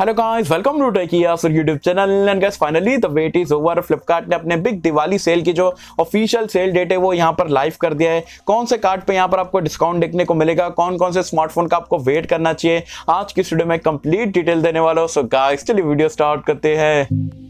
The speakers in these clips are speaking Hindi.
hello guys welcome to tech YouTube channel and guys finally the wait is over Flipkart ने अपने बिग दिवाली सेल की जो ऑफिशियल सेल डेट है वो यहाँ पर लाइव कर दिया है कौन से कार्ड पे यहाँ पर आपको डिस्काउंट देखने को मिलेगा कौन कौन से स्मार्टफोन का आपको वेट करना चाहिए आज की स्टूडियो में कंप्लीट डिटेल देने वाला हूँ सो गाइस चलिए वीडियो स्टार्ट करते हैं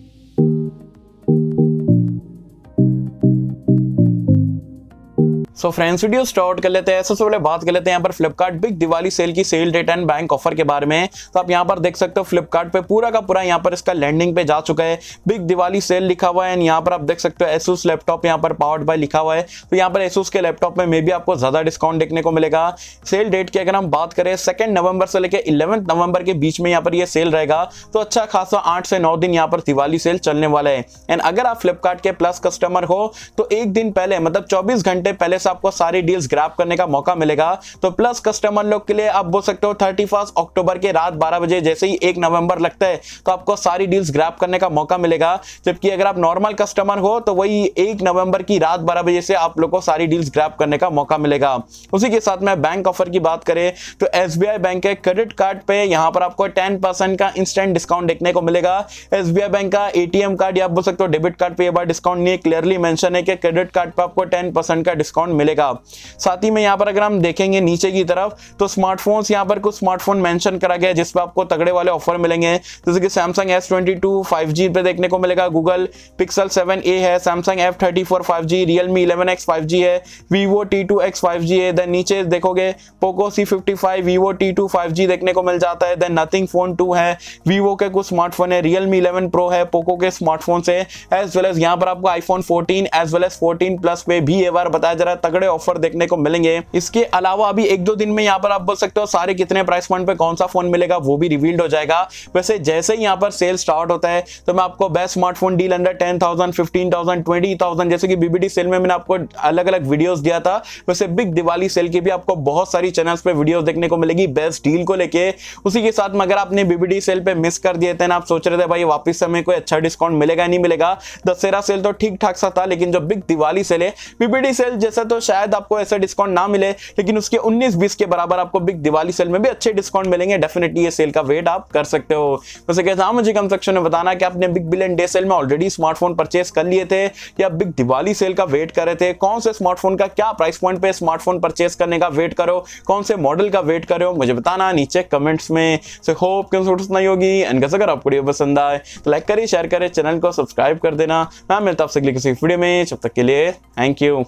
सो फ्रेंड्स वीडियो स्टार्ट कर लेते हैं सबसे पहले बात कर लेते हैं यहाँ पर फ्लिपकार्ट बिग दिवाली सेल की sale date and bank offer के बारे में तो आप यहाँ पर देख सकते हो फ्लिपकार्ट पे पूरा का पूरा यहाँ पर इसका लैंडिंग पे जा चुका है बिग दिवाली सेल लिखा हुआ है एंड यहाँ पर आप देख सकते हो एसूस लैपटॉप यहाँ पर पावर्ड बाय लिखा हुआ है तो यहाँ पर एसूस के लैपटॉप में मे भी आपको ज़्यादा डिस्काउंट देखने को मिलेगा सेल डेट की अगर हम बात करें सेकेंड नवंबर से लेकर इलेवंथ नवंबर के बीच में यहाँ पर यह सेल रहेगा तो अच्छा खासा आठ से नौ दिन यहाँ पर दिवाली सेल चलने वाला है एंड अगर आप फ्लिपकार्ट के प्लस कस्टमर हो तो एक दिन पहले मतलब चौबीस घंटे पहले आपको सारी डील्स ग्रैप करने का मौका मिलेगा तो प्लस कस्टमर लोग के लिए आप बोल सकते हो थर्टी अक्टूबर के रात बारह बजे जैसे ही एक नवंबर लगता है तो आपको सारी डील्स ग्रैप करने का मौका मिलेगा जबकि अगर आप नॉर्मल कस्टमर हो तो वही एक नवंबर की रात बारह बजे से आप लोग को सारी डील्स ग्रैप करने का मौका मिलेगा उसी के साथ में बैंक ऑफर की बात करें तो एस बैंक के क्रेडिट कार्ड पे यहाँ पर आपको टेन का इंस्टेंट डिस्काउंट देखने को मिलेगा एस बैंक का ए कार्ड या बोल सकते हो डेबिट कार्ड पर ये बार डिस्काउंट नहीं क्लियरली मेंशन है कि क्रेडिट कार्ड पर आपको टेन का डिस्काउंट मिलेगा साथ ही में यहाँ पर अगर हम देखेंगे नीचे की तरफ तो स्मार्टफोन यहाँ पर कुछ स्मार्टफोन मैंशन करा गया जिसपे आपको तगड़े वाले ऑफर मिलेंगे जैसे कि सैमसंग एस ट्वेंटी पे देखने को मिलेगा गूगल पिक्सल सेवन है Samsung F thirty four five G Realme eleven X है Vivo T two X five G है देन नीचे देखोगे Poco C fifty five Vivo T two five G देखने को मिल जाता है देन नथिंग फोन टू है वीवो के कुछ स्मार्टफोन है रियलमी इलेवन प्रो है पोको के स्मार्टफोन से एज वेल एज यहाँ पर आपको iPhone fourteen as well as fourteen plus पे भी ये बार बताया जा रहा है तगड़े ऑफर देखने को मिलेंगे इसके अलावा अभी एक दो दिन में यहाँ पर आप बोल सकते हो सारे कितने प्राइस पॉइंट पे कौन सा फोन मिलेगा वो भी रिवील्ड हो जाएगा वैसे जैसे ही यहाँ पर सेल स्टार्ट होता है तो मैं आपको best smartphone deal under ten thousand fifteen thousand twenty thousand जैसे कि बीबीडी सेल में मैंने आपको अलग अलग वीडियोस दिया था वैसे बिग दिवाली सेल की भी आपको बहुत सारी चैनल्स पे वीडियोस देखने को मिलेगी बेस्ट डील को लेके उसी के साथ मगर आपने बीबीडी सेल पे मिस कर दिए थे ना आप सोच रहे थे भाई वापस से हमें कोई अच्छा डिस्काउंट मिलेगा नहीं मिलेगा दशहरा सेल तो ठीक ठाक सा था लेकिन जो बिग दिवाली सेल है बीबीडी सेल जैसा तो तो शायद आपको ऐसे डिस्काउंट ना मिले लेकिन उसके 19 बीस के बराबर आपको बिग दिवाली सेल में भी अच्छे डिस्काउंट मिलेंगे डेफिनेटली ये सेल का वेट आप कर सकते हो वैसे कहता हूँ मुझे कम सेक्शन में बताना कि आपने बिग बिलियन डे सेल में ऑलरेडी स्मार्टफोन परचेस कर लिए थे या बिग दिवाली सेल का वेट कर रहे थे कौन से स्मार्टफोन का क्या प्राइस पॉइंट पे स्मार्टफोन परचेस करने का वेट करो कौन से मॉडल का वेट करो मुझे बताना नीचे कमेंट्स में सो होप क्यों नहीं होगी एंड कैसे अगर आपको वीडियो पसंद आए तो लाइक करें शेयर करें चैनल को सब्सक्राइब कर देना मैं मिलता आपसे अगले किसी वीडियो में जब तक के लिए थैंक यू